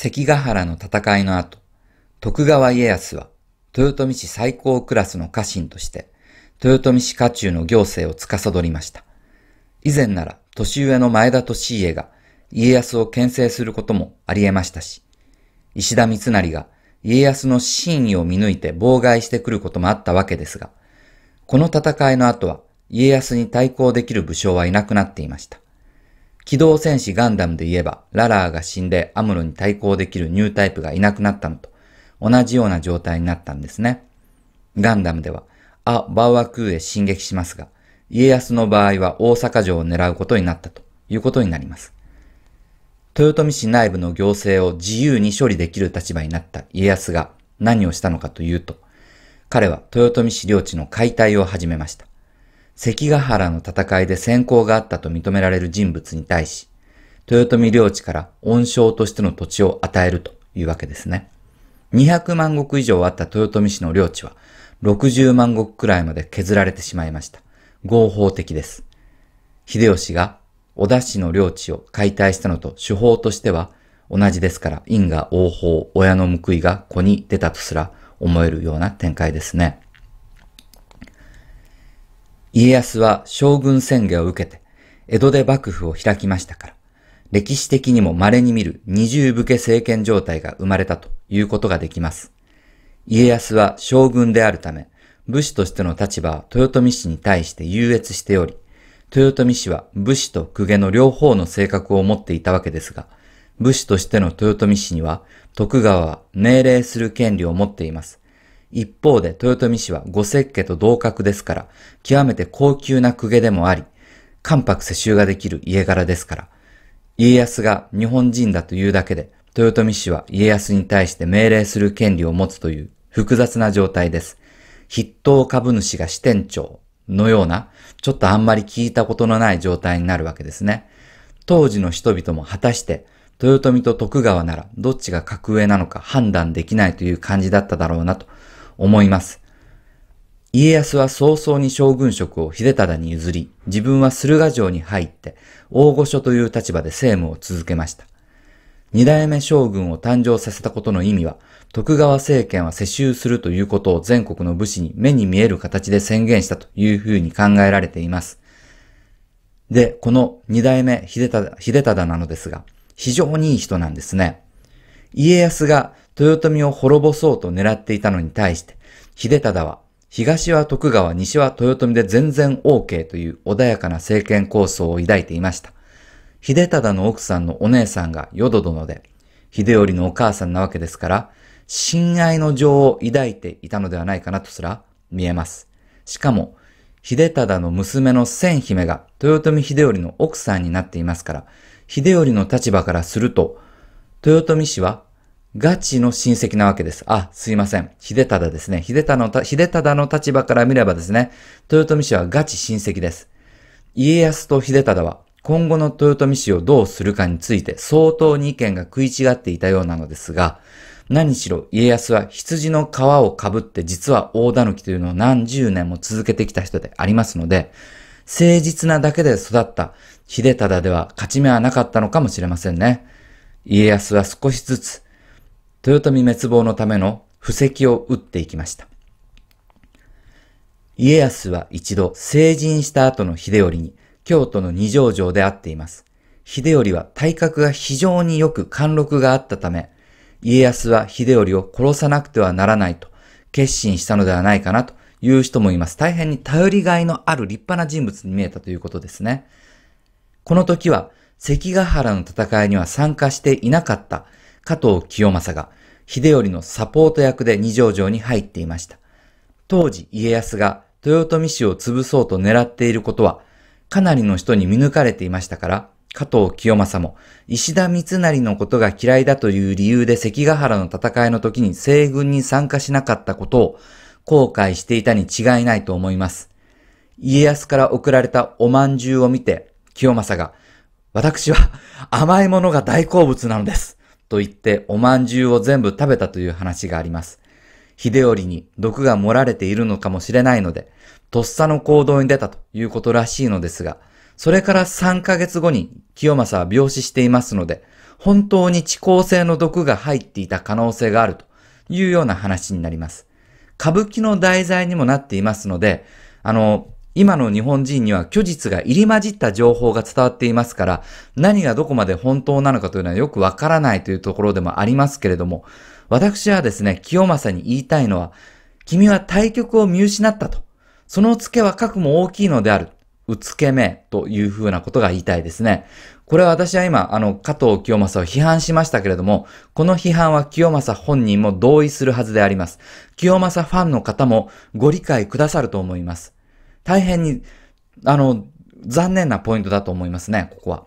関ヶ原の戦いの後、徳川家康は、豊臣氏最高クラスの家臣として、豊臣氏家中の行政を司りました。以前なら、年上の前田利家が、家康を牽制することもあり得ましたし、石田三成が家康の真意を見抜いて妨害してくることもあったわけですが、この戦いの後は家康に対抗できる武将はいなくなっていました。機動戦士ガンダムで言えば、ララーが死んでアムロに対抗できるニュータイプがいなくなったのと同じような状態になったんですね。ガンダムでは、ア・バウアクーへ進撃しますが、家康の場合は大阪城を狙うことになったということになります。豊臣市内部の行政を自由に処理できる立場になった家康が何をしたのかというと、彼は豊臣市領地の解体を始めました。関ヶ原の戦いで先行があったと認められる人物に対し、豊臣領地から恩賞としての土地を与えるというわけですね。200万石以上あった豊臣氏の領地は、60万石くらいまで削られてしまいました。合法的です。秀吉が織田氏の領地を解体したのと手法としては同じですから因果応報、親の報いが子に出たとすら思えるような展開ですね。家康は将軍宣言を受けて、江戸で幕府を開きましたから、歴史的にも稀に見る二重武家政権状態が生まれたということができます。家康は将軍であるため、武士としての立場は豊臣氏に対して優越しており、豊臣氏は武士と公家の両方の性格を持っていたわけですが、武士としての豊臣氏には徳川は命令する権利を持っています。一方で豊臣氏は五石家と同格ですから、極めて高級な公家でもあり、関白世襲ができる家柄ですから、家康が日本人だというだけで、豊臣氏は家康に対して命令する権利を持つという複雑な状態です。筆頭株主が支店長のような、ちょっとあんまり聞いたことのない状態になるわけですね。当時の人々も果たして、豊臣と徳川ならどっちが格上なのか判断できないという感じだっただろうなと思います。家康は早々に将軍職を秀忠に譲り、自分は駿河城に入って、大御所という立場で政務を続けました。二代目将軍を誕生させたことの意味は、徳川政権は世襲するということを全国の武士に目に見える形で宣言したというふうに考えられています。で、この二代目秀忠なのですが、非常にいい人なんですね。家康が豊臣を滅ぼそうと狙っていたのに対して、秀忠は、東は徳川、西は豊臣で全然 OK という穏やかな政権構想を抱いていました。秀忠の奥さんのお姉さんが淀殿で、秀頼のお母さんなわけですから、親愛の情を抱いていたのではないかなとすら見えます。しかも、秀忠の娘の千姫が豊臣秀頼の奥さんになっていますから、秀頼の立場からすると、豊臣氏はガチの親戚なわけです。あ、すいません。秀忠ですね。秀忠の、秀忠の立場から見ればですね、豊臣氏はガチ親戚です。家康と秀忠は、今後の豊臣氏をどうするかについて相当に意見が食い違っていたようなのですが、何しろ家康は羊の皮をかぶって実は大狸というのを何十年も続けてきた人でありますので、誠実なだけで育った秀忠では勝ち目はなかったのかもしれませんね。家康は少しずつ豊臣滅亡のための布石を打っていきました。家康は一度成人した後の秀頼に京都の二条城で会っています。秀頼は体格が非常によく貫禄があったため、家康は秀頼を殺さなくてはならないと決心したのではないかなという人もいます。大変に頼りがいのある立派な人物に見えたということですね。この時は関ヶ原の戦いには参加していなかった加藤清正が、秀頼のサポート役で二条城に入っていました。当時家康が豊臣氏を潰そうと狙っていることは、かなりの人に見抜かれていましたから、加藤清正も石田三成のことが嫌いだという理由で関ヶ原の戦いの時に西軍に参加しなかったことを後悔していたに違いないと思います。家康から送られたお饅頭を見て、清正が、私は甘いものが大好物なのです。と言っておまんじゅうを全部食べたという話があります。秀頼に毒が盛られているのかもしれないので、とっさの行動に出たということらしいのですが、それから3ヶ月後に清正は病死していますので、本当に遅効性の毒が入っていた可能性があるというような話になります。歌舞伎の題材にもなっていますので、あの、今の日本人には虚実が入り混じった情報が伝わっていますから、何がどこまで本当なのかというのはよくわからないというところでもありますけれども、私はですね、清正に言いたいのは、君は対局を見失ったと。そのツケは核も大きいのである。うつけめというふうなことが言いたいですね。これは私は今、あの、加藤清正を批判しましたけれども、この批判は清正本人も同意するはずであります。清正ファンの方もご理解くださると思います。大変に、あの、残念なポイントだと思いますね、ここは。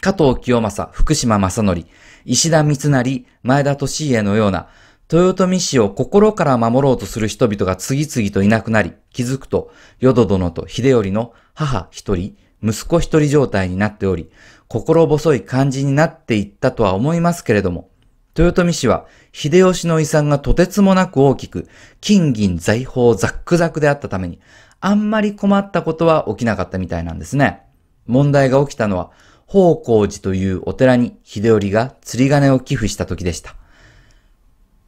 加藤清正、福島正則、石田三成、前田利家のような、豊臣氏を心から守ろうとする人々が次々といなくなり、気づくと、淀殿と秀頼の母一人、息子一人状態になっており、心細い感じになっていったとは思いますけれども、豊臣氏は秀吉の遺産がとてつもなく大きく、金銀財宝ザックザクであったために、あんまり困ったことは起きなかったみたいなんですね。問題が起きたのは、宝光寺というお寺に秀頼が釣り鐘を寄付した時でした。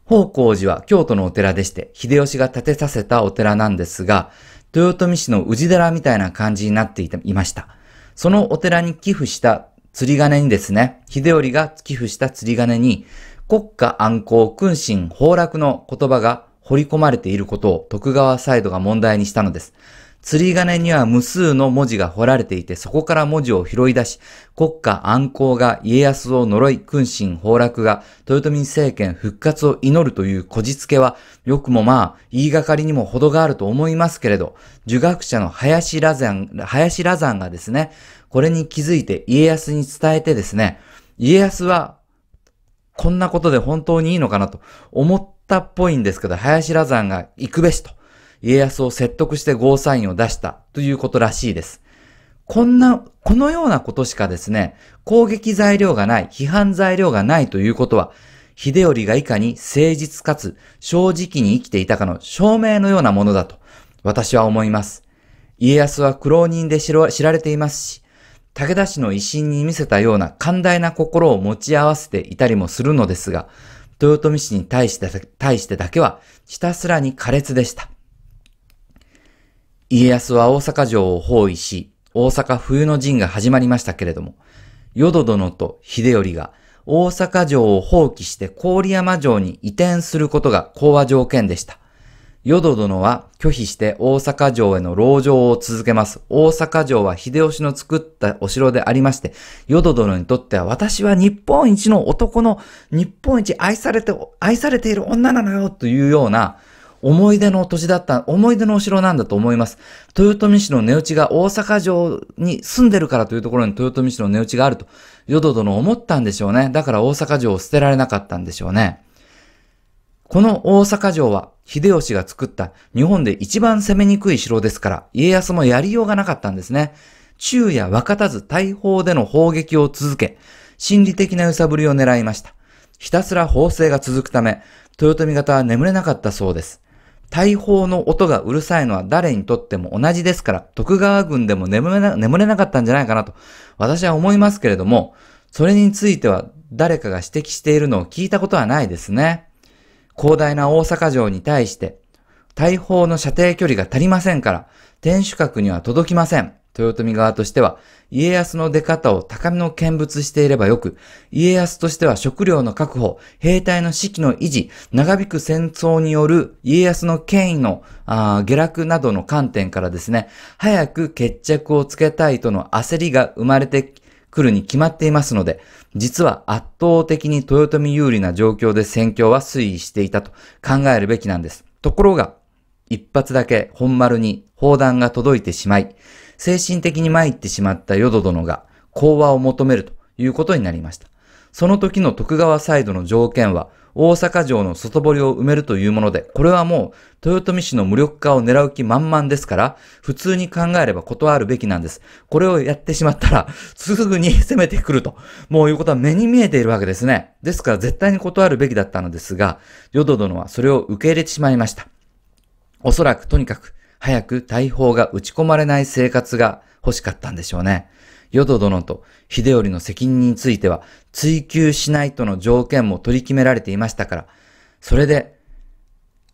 宝光寺は京都のお寺でして、秀吉が建てさせたお寺なんですが、豊臣市の宇治寺みたいな感じになっていました。そのお寺に寄付した釣り鐘にですね、秀頼が寄付した釣り鐘に、国家安康君臣崩落の言葉が掘り込まれていることを徳川サイドが問題にしたのです。釣り鐘には無数の文字が掘られていて、そこから文字を拾い出し、国家安康が家康を呪い、君臣崩落が豊臣政権復活を祈るというこじつけは、よくもまあ、言いがかりにも程があると思いますけれど、儒学者の林羅山、林羅山がですね、これに気づいて家康に伝えてですね、家康はこんなことで本当にいいのかなと思っったっぽいんですけど、林羅山が行くべしと、家康を説得してゴーサインを出したということらしいです。こんな、このようなことしかですね、攻撃材料がない、批判材料がないということは、秀頼がいかに誠実かつ正直に生きていたかの証明のようなものだと、私は思います。家康は苦労人で知られていますし、武田氏の威信に見せたような寛大な心を持ち合わせていたりもするのですが、豊臣氏に対して対してだけはひたすらに苛烈でした。家康は大阪城を包囲し、大阪冬の陣が始まりましたけれども、淀殿と秀頼が大阪城を放棄して郡山城に移転することが講和条件でした。ヨド殿は拒否して大阪城への籠城を続けます。大阪城は秀吉の作ったお城でありまして、ヨド殿にとっては私は日本一の男の日本一愛されて、愛されている女なのよというような思い出の土地だった、思い出のお城なんだと思います。豊臣氏の値打ちが大阪城に住んでるからというところに豊臣氏の値打ちがあると、ヨド殿思ったんでしょうね。だから大阪城を捨てられなかったんでしょうね。この大阪城は秀吉が作った日本で一番攻めにくい城ですから、家康もやりようがなかったんですね。昼夜分かたず大砲での砲撃を続け、心理的な揺さぶりを狙いました。ひたすら砲声が続くため、豊臣方は眠れなかったそうです。大砲の音がうるさいのは誰にとっても同じですから、徳川軍でも眠れな眠れなかったんじゃないかなと、私は思いますけれども、それについては誰かが指摘しているのを聞いたことはないですね。広大な大阪城に対して、大砲の射程距離が足りませんから、天守閣には届きません。豊臣側としては、家康の出方を高みの見物していればよく、家康としては食料の確保、兵隊の士気の維持、長引く戦争による家康の権威のあ下落などの観点からですね、早く決着をつけたいとの焦りが生まれて来るに決まっていますので、実は圧倒的に豊臣有利な状況で戦況は推移していたと考えるべきなんです。ところが、一発だけ本丸に砲弾が届いてしまい、精神的に参ってしまった淀殿が講和を求めるということになりました。その時の徳川サイドの条件は、大阪城の外堀を埋めるというもので、これはもう豊臣氏の無力化を狙う気満々ですから、普通に考えれば断るべきなんです。これをやってしまったら、すぐに攻めてくると、もういうことは目に見えているわけですね。ですから絶対に断るべきだったのですが、ヨド殿はそれを受け入れてしまいました。おそらくとにかく、早く大砲が打ち込まれない生活が欲しかったんでしょうね。ド殿と秀頼の責任については追求しないとの条件も取り決められていましたから、それで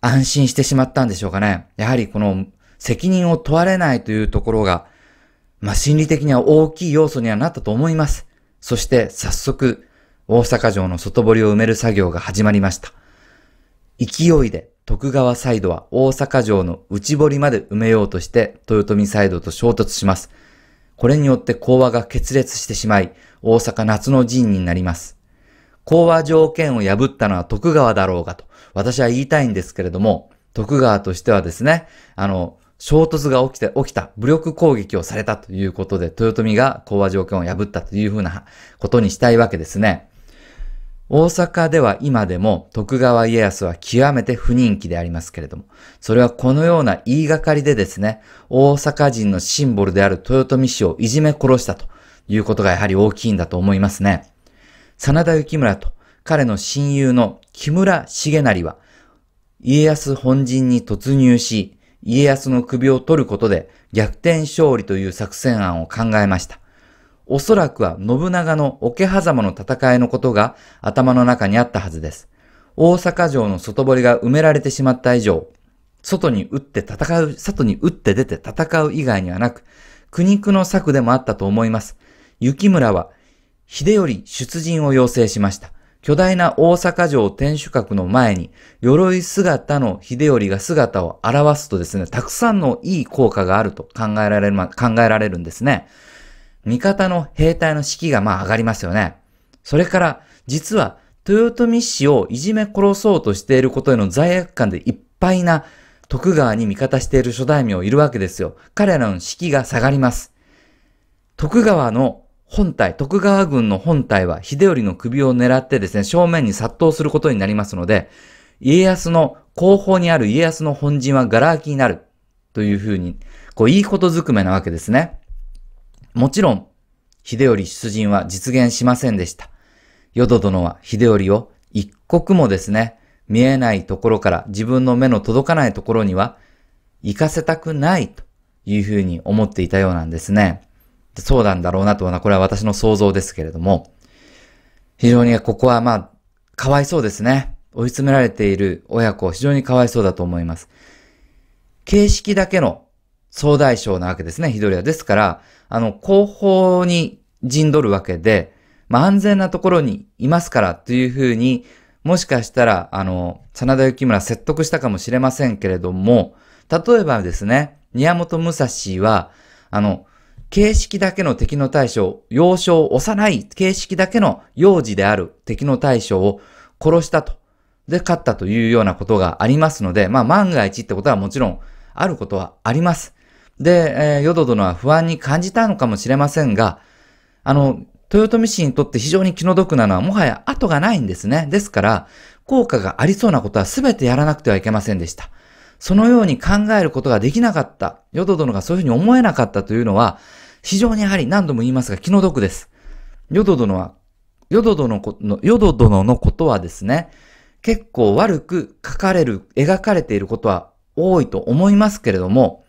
安心してしまったんでしょうかね。やはりこの責任を問われないというところが、まあ、心理的には大きい要素にはなったと思います。そして早速、大阪城の外堀を埋める作業が始まりました。勢いで徳川サイドは大阪城の内堀まで埋めようとして豊臣サイドと衝突します。これによって講和が決裂してしまい、大阪夏の陣になります。講和条件を破ったのは徳川だろうがと、私は言いたいんですけれども、徳川としてはですね、あの、衝突が起きて、起きた、武力攻撃をされたということで、豊臣が講和条件を破ったというふうなことにしたいわけですね。大阪では今でも徳川家康は極めて不人気でありますけれども、それはこのような言いがかりでですね、大阪人のシンボルである豊臣氏をいじめ殺したということがやはり大きいんだと思いますね。真田幸村と彼の親友の木村重成は、家康本陣に突入し、家康の首を取ることで逆転勝利という作戦案を考えました。おそらくは信長の桶狭間の戦いのことが頭の中にあったはずです。大阪城の外堀が埋められてしまった以上、外に打って戦う、外に打って出て戦う以外にはなく、苦肉の策でもあったと思います。雪村は、秀頼出陣を要請しました。巨大な大阪城天守閣の前に、鎧姿の秀頼が姿を現すとですね、たくさんのいい効果があると考えられ、ま、考えられるんですね。味方の兵隊の士気がまあ上がりますよね。それから、実は、豊臣氏をいじめ殺そうとしていることへの罪悪感でいっぱいな徳川に味方している諸大名いるわけですよ。彼らの士気が下がります。徳川の本体、徳川軍の本体は秀頼の首を狙ってですね、正面に殺到することになりますので、家康の後方にある家康の本陣はガラ空きになるというふうに、こう、いいことずくめなわけですね。もちろん、秀頼出陣は実現しませんでした。淀殿は秀頼を一刻もですね、見えないところから自分の目の届かないところには行かせたくないというふうに思っていたようなんですね。そうなんだろうなとはな、これは私の想像ですけれども、非常にここはまあ、かわいそうですね。追い詰められている親子、非常にかわいそうだと思います。形式だけの総大将なわけですね、ヒドリは。ですから、あの、後方に陣取るわけで、まあ、安全なところにいますからというふうに、もしかしたら、あの、真田幸村説得したかもしれませんけれども、例えばですね、宮本武蔵は、あの、形式だけの敵の対象、幼少幼い形式だけの幼児である敵の対象を殺したと。で、勝ったというようなことがありますので、まあ、万が一ってことはもちろんあることはあります。で、えー、淀殿は不安に感じたのかもしれませんが、あの、豊臣氏にとって非常に気の毒なのはもはや後がないんですね。ですから、効果がありそうなことは全てやらなくてはいけませんでした。そのように考えることができなかった、淀殿がそういうふうに思えなかったというのは、非常にやはり何度も言いますが気の毒です。淀殿は、淀殿の、淀殿のことはですね、結構悪く書かれる、描かれていることは多いと思いますけれども、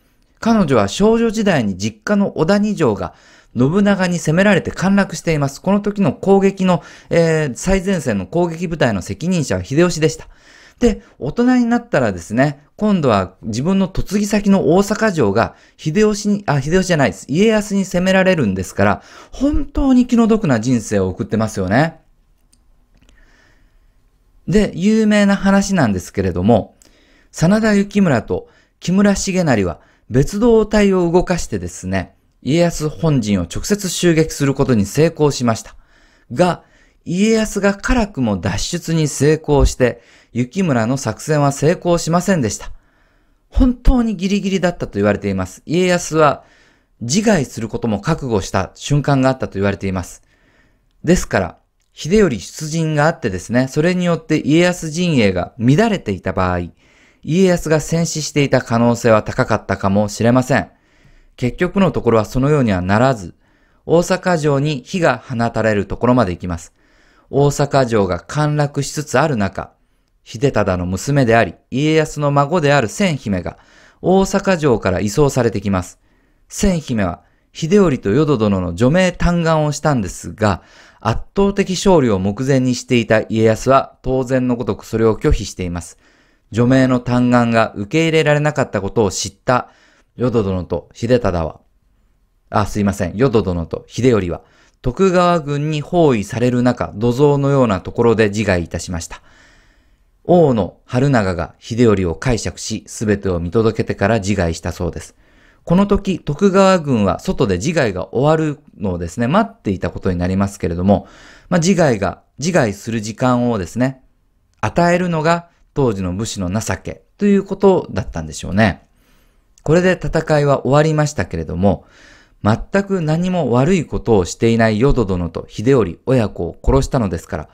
彼女は少女時代に実家の小谷城が信長に攻められて陥落しています。この時の攻撃の、えー、最前線の攻撃部隊の責任者は秀吉でした。で、大人になったらですね、今度は自分の嫁ぎ先の大阪城が秀吉に、あ、秀吉じゃないです。家康に攻められるんですから、本当に気の毒な人生を送ってますよね。で、有名な話なんですけれども、真田幸村と木村重成は別動隊を動かしてですね、家康本陣を直接襲撃することに成功しました。が、家康が辛くも脱出に成功して、雪村の作戦は成功しませんでした。本当にギリギリだったと言われています。家康は自害することも覚悟した瞬間があったと言われています。ですから、秀頼出陣があってですね、それによって家康陣営が乱れていた場合、家康が戦死していた可能性は高かったかもしれません。結局のところはそのようにはならず、大阪城に火が放たれるところまで行きます。大阪城が陥落しつつある中、秀忠の娘であり、家康の孫である千姫が、大阪城から移送されてきます。千姫は、秀頼と淀殿の除名嘆願をしたんですが、圧倒的勝利を目前にしていた家康は当然のごとくそれを拒否しています。除名の嘆願が受け入れられなかったことを知った、ヨド殿と秀忠は、あ、すいません、ヨド殿と秀頼は、徳川軍に包囲される中、土蔵のようなところで自害いたしました。王の春長が秀頼を解釈し、すべてを見届けてから自害したそうです。この時、徳川軍は外で自害が終わるのをですね、待っていたことになりますけれども、まあ、自害が、自害する時間をですね、与えるのが当時の武士の情けということだったんでしょうね。これで戦いは終わりましたけれども、全く何も悪いことをしていないヨド殿と秀頼親子を殺したのですから、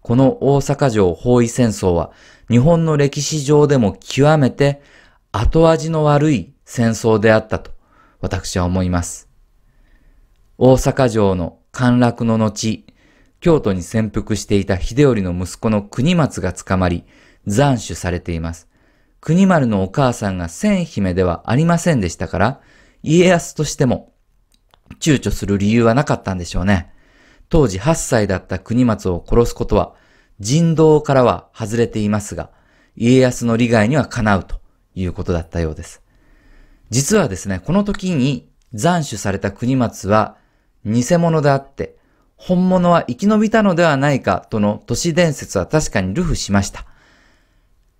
この大阪城包囲戦争は日本の歴史上でも極めて後味の悪い戦争であったと私は思います。大阪城の陥落の後、京都に潜伏していた秀頼の息子の国松が捕まり、斬首されています。国丸のお母さんが千姫ではありませんでしたから、家康としても躊躇する理由はなかったんでしょうね。当時8歳だった国松を殺すことは人道からは外れていますが、家康の利害にはかなうということだったようです。実はですね、この時に斬首された国松は偽物であって、本物は生き延びたのではないかとの都市伝説は確かに流布しました。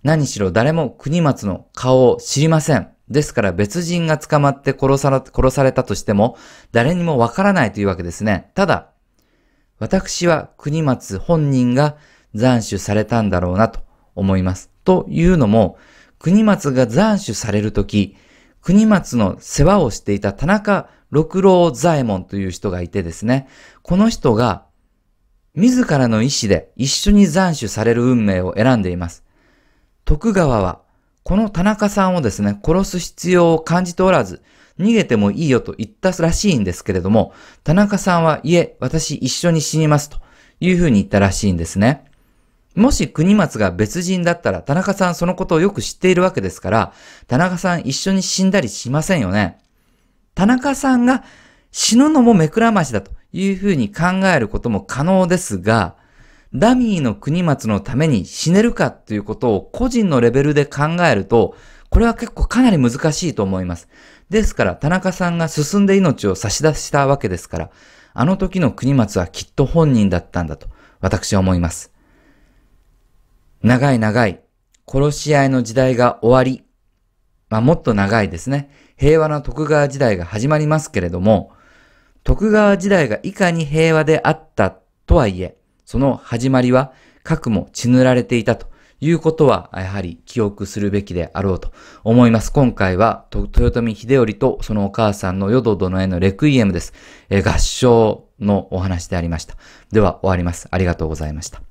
何しろ誰も国松の顔を知りません。ですから別人が捕まって殺さ殺されたとしても、誰にもわからないというわけですね。ただ、私は国松本人が斬首されたんだろうなと思います。というのも、国松が斬首されるとき、国松の世話をしていた田中六郎左衛門という人がいてですね、この人が自らの意志で一緒に斬首される運命を選んでいます。徳川は、この田中さんをですね、殺す必要を感じておらず、逃げてもいいよと言ったらしいんですけれども、田中さんは、いえ、私一緒に死にますというふうに言ったらしいんですね。もし国松が別人だったら、田中さんそのことをよく知っているわけですから、田中さん一緒に死んだりしませんよね。田中さんが死ぬのも目くらましだというふうに考えることも可能ですが、ダミーの国松のために死ねるかということを個人のレベルで考えると、これは結構かなり難しいと思います。ですから、田中さんが進んで命を差し出したわけですから、あの時の国松はきっと本人だったんだと、私は思います。長い長い、殺し合いの時代が終わり、まあ、もっと長いですね。平和な徳川時代が始まりますけれども、徳川時代がいかに平和であったとはいえ、その始まりは核も血塗られていたということは、やはり記憶するべきであろうと思います。今回は、豊臣秀頼とそのお母さんの淀殿へのレクイエムです。合唱のお話でありました。では終わります。ありがとうございました。